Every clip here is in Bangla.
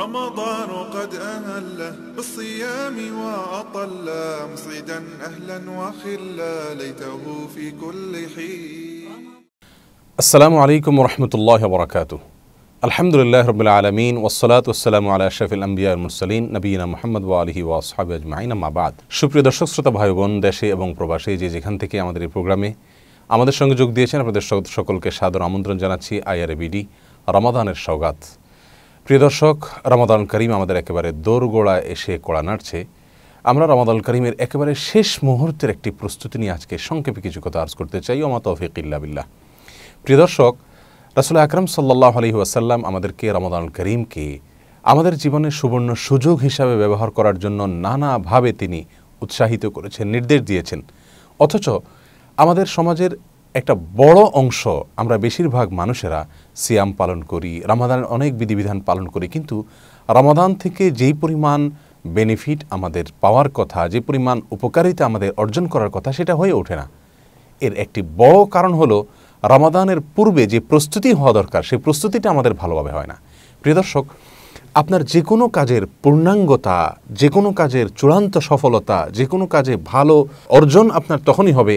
رمضان قد أهل بالصيام وأطل مصيدا أهلا وخلا ليته في كل حين السلام عليكم ورحمة الله وبركاته الحمد لله رب العالمين والصلاة والسلام على أشرف الأنبياء المرسلين نبينا محمد ওয়ালিহি ওয়া أجمعين আজমাইন بعد شكرا সুপ্রিয় দর্শক শ্রোতা ভাই বোন দেশে এবং প্রবাসে যে যেখান থেকে আমাদের এই প্রোগ্রামে আমাদের সঙ্গে যোগ দিয়েছেন আপনাদের সকলকে সাদর আমন্ত্রণ জানাচ্ছি আইআরবিডি রমাদানের সওগাত প্রিয় দর্শক রমাদান করিম আমাদের একেবারে দোরগোড়া এসে কড়া নাড়ছে আমরা রমাদান করিমের একেবারে শেষ মুহূর্তের একটি প্রস্তুতি নিয়ে আজকে সংক্ষেপে কিছু কথা আর্জ করতে চাই ওমা তৌফিক বিল্লাহ প্রিয় দর্শক রাসুল আকরম সাল্লাহ আলি ওয়াসাল্লাম আমাদেরকে রমাদান করিমকে আমাদের জীবনে সুবর্ণ সুযোগ হিসাবে ব্যবহার করার জন্য নানাভাবে তিনি উৎসাহিত করেছেন নির্দেশ দিয়েছেন অথচ আমাদের সমাজের একটা বড় অংশ আমরা বেশিরভাগ মানুষেরা সিয়াম পালন করি রামাদানের অনেক বিধিবিধান পালন করি কিন্তু রামাদান থেকে যেই পরিমাণ বেনিফিট আমাদের পাওয়ার কথা যে পরিমাণ উপকারিতা আমাদের অর্জন করার কথা সেটা হয়ে ওঠে না এর একটি বড় কারণ হলো রামাদানের পূর্বে যে প্রস্তুতি হওয়া দরকার সেই প্রস্তুতিটা আমাদের ভালোভাবে হয় না প্রিয় দর্শক আপনার যে কোনো কাজের পূর্ণাঙ্গতা যে কোনো কাজের চূড়ান্ত সফলতা যে কোনো কাজে ভালো অর্জন আপনার তখনই হবে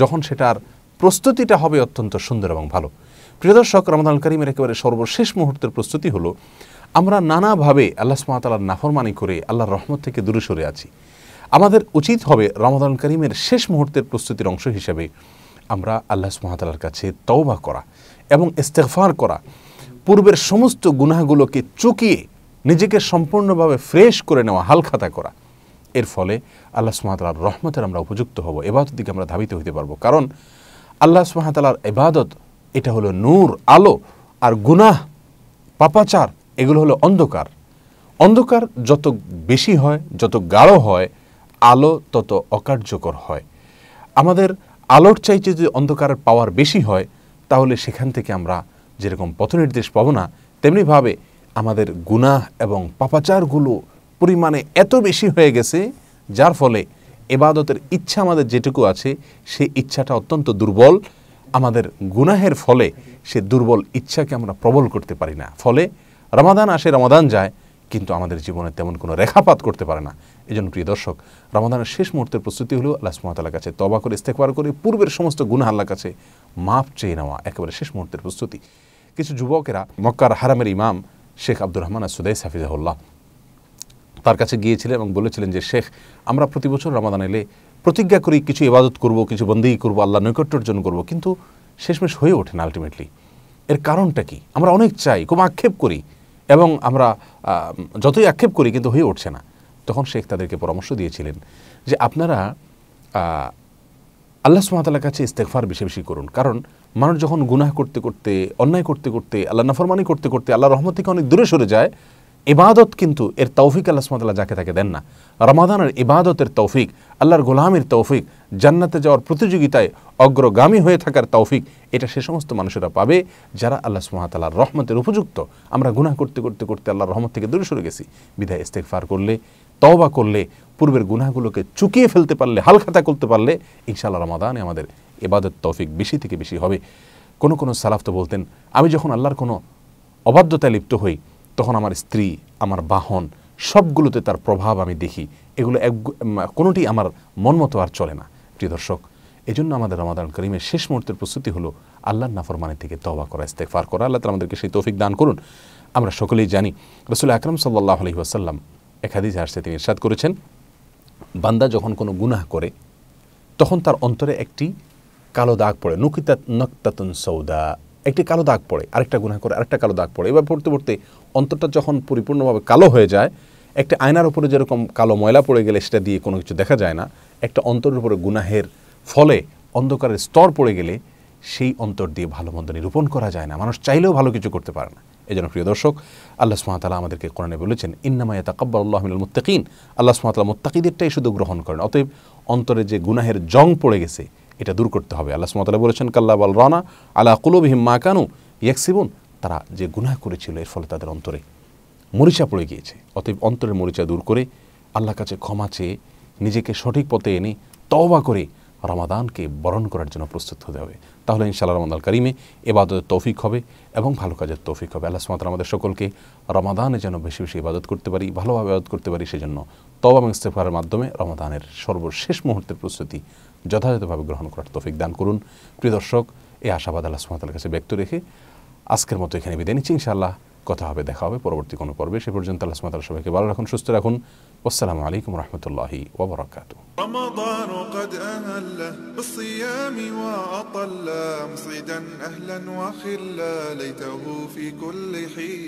যখন সেটার প্রস্তুতিটা হবে অত্যন্ত সুন্দর এবং ভালো প্রিয় দর্শক রমদান করিমের একেবারে সর্বশেষ মুহূর্তের প্রস্তুতি হলো আমরা নানাভাবে আল্লাহ সুমাতালার নাফরমানি করে আল্লাহর রহমত থেকে দূরে সরে আছি আমাদের উচিত হবে রমদান করিমের শেষ মুহূর্তের প্রস্তুতির অংশ হিসেবে আমরা আল্লাহ সুমাতালার কাছে তওবা করা এবং ইস্তেফার করা পূর্বের সমস্ত গুনাহগুলোকে চুকিয়ে নিজেকে সম্পূর্ণভাবে ফ্রেশ করে নেওয়া হালখাতা করা এর ফলে আল্লাহ সুমাতালার রহমতের আমরা উপযুক্ত হব এবার দিকে আমরা ধাবিত হইতে পারবো কারণ আল্লাহ সুহামতালার ইবাদত এটা হলো নূর আলো আর গুনাহ পাপাচার এগুলো হলো অন্ধকার অন্ধকার যত বেশি হয় যত গাঢ় হয় আলো তত অকার্যকর হয় আমাদের আলোর চাইতে যদি অন্ধকারের পাওয়ার বেশি হয় তাহলে সেখান থেকে আমরা যেরকম পথনির্দেশ পাবো না তেমনিভাবে আমাদের গুনাহ এবং পাপাচারগুলো পরিমাণে এত বেশি হয়ে গেছে যার ফলে এবাদতের ইচ্ছা আমাদের যেটুকু আছে সেই ইচ্ছাটা অত্যন্ত দুর্বল আমাদের গুনাহের ফলে সে দুর্বল ইচ্ছাকে আমরা প্রবল করতে পারি না ফলে রমাদান আসে রমাদান যায় কিন্তু আমাদের জীবনে তেমন কোনো রেখাপাত করতে পারে না এই জন্য প্রিয় দর্শক রমাদানের শেষ মুহূর্তের প্রস্তুতি হলো আল্লাহ সুমতালার কাছে তবা করে ইস্তেকবার করে পূর্বের সমস্ত গুনাহ আল্লাহ কাছে মাপ চেয়ে নেওয়া একেবারে শেষ মুহূর্তের প্রস্তুতি কিছু যুবকেরা মক্কার হারামের ইমাম শেখ আব্দুর রহমান সুদাইস হাফিজাহুল্লাহ তার কাছে গিয়েছিলেন এবং বলেছিলেন যে শেখ আমরা প্রতি বছর রামাদান এলে প্রতিজ্ঞা করি কিছু ইবাদত করব কিছু বন্দেই করব আল্লাহ নৈকট্য অর্জন করব কিন্তু শেষমেশ হয়ে ওঠে না আলটিমেটলি এর কারণটা কি আমরা অনেক চাই খুব আক্ষেপ করি এবং আমরা যতই আক্ষেপ করি কিন্তু হয়ে উঠছে না তখন শেখ তাদেরকে পরামর্শ দিয়েছিলেন যে আপনারা আল্লাহ সুমাতালার কাছে ইস্তেকফার বেশি বেশি করুন কারণ মানুষ যখন গুনাহ করতে করতে অন্যায় করতে করতে আল্লাহ নাফরমানি করতে করতে আল্লাহ রহমত থেকে অনেক দূরে সরে যায় ইবাদত কিন্তু এর তৌফিক আল্লাহ সুমতাল্লাহ যাকে তাকে দেন না রমাদানের ইবাদতের তৌফিক আল্লাহর গোলামের তৌফিক জান্নাতে যাওয়ার প্রতিযোগিতায় অগ্রগামী হয়ে থাকার তৌফিক এটা সে সমস্ত মানুষেরা পাবে যারা আল্লাহ সুমাতাল্লাহ রহমতের উপযুক্ত আমরা গুণা করতে করতে করতে আল্লাহর রহমত থেকে দূরে সরে গেছি বিধায় ইস্তেকফার করলে তওবা করলে পূর্বের গুনাগুলোকে চুকিয়ে ফেলতে পারলে হালখাতা করতে পারলে ইনশাআল্লাহ রমাদানে আমাদের এবাদত তৌফিক বেশি থেকে বেশি হবে কোনো কোনো সালাফ তো বলতেন আমি যখন আল্লাহর কোনো অবাধ্যতায় লিপ্ত হই তখন আমার স্ত্রী আমার বাহন সবগুলোতে তার প্রভাব আমি দেখি এগুলো এক কোনোটি আমার মন মতো আর চলে না প্রিয় দর্শক এই জন্য আমাদের রমাদান করিমের শেষ মুহূর্তের প্রস্তুতি হলো আল্লাহর নাফরমানের থেকে তবা করা ইস্তেকফার করা আল্লাহ আমাদেরকে সেই তৌফিক দান করুন আমরা সকলেই জানি রসুল আকরম সাল্লাহ আলহি আসাল্লাম একাদি হাসতে তিনি ইরশাদ করেছেন বান্দা যখন কোনো গুনাহ করে তখন তার অন্তরে একটি কালো দাগ পড়ে নকিতা নক্তাতুন সৌদা একটি কালো দাগ পড়ে আরেকটা গুণা করে আরেকটা কালো দাগ পড়ে এবার পড়তে পড়তে অন্তরটা যখন পরিপূর্ণভাবে কালো হয়ে যায় একটা আয়নার উপরে যেরকম কালো ময়লা পড়ে গেলে সেটা দিয়ে কোনো কিছু দেখা যায় না একটা অন্তরের উপরে গুনাহের ফলে অন্ধকারের স্তর পড়ে গেলে সেই অন্তর দিয়ে ভালো মন্দ নিরূপণ করা যায় না মানুষ চাইলেও ভালো কিছু করতে পারে না এই জন্য প্রিয় দর্শক আল্লাহ সুমাতালা আমাদেরকে কোরআনে বলেছেন ইন্নামায়া তাকাব্বর আল্লাহমিল মুত্তাকিন আল্লাহ সুমাতালা মুত্তাকিদেরটাই শুধু গ্রহণ করেন অতএব অন্তরে যে গুনাহের জং পড়ে গেছে এটা দূর করতে হবে আল্লাহ সুমতলা বলেছেন কাল্লা বল রানা আল্লাহ কুলবিহিম মা কানু ইয়াকসিবুন তারা যে গুনাহ করেছিল এর ফলে তাদের অন্তরে মরিচা পড়ে গিয়েছে অতএব অন্তরের মরিচা দূর করে আল্লাহ কাছে ক্ষমা চেয়ে নিজেকে সঠিক পথে এনে তওবা করে রমাদানকে বরণ করার জন্য প্রস্তুত হতে হবে তাহলে ইনশাআল্লাহ রমাদান করিমে এবাদতের তৌফিক হবে এবং ভালো কাজের তৌফিক হবে আল্লাহ সুমাত আমাদের সকলকে রমাদানে যেন বেশি বেশি ইবাদত করতে পারি ভালোভাবে ইবাদত করতে পারি সেজন্য তব এবং ইস্তেফারের মাধ্যমে রমাদানের সর্বশেষ মুহূর্তের প্রস্তুতি যথাযথভাবে গ্রহণ করার তৌফিক দান করুন প্রিয় দর্শক এই আশাবাদ আল্লাহ সুমাতার কাছে ব্যক্ত রেখে আজকের মতো এখানে বিদায় নিচ্ছি ইনশাআল্লাহ কথা হবে দেখা হবে পরবর্তী কোনো পর্বে সে পর্যন্ত আল্লাহ সুমাতাল সবাইকে ভালো রাখুন সুস্থ রাখুন আসসালামু আলাইকুম রহমতুল্লাহি ওবরাকাতু رمضان قد أهل بالصيام وأطل مصعدا أهلا وخلا ليته في كل حين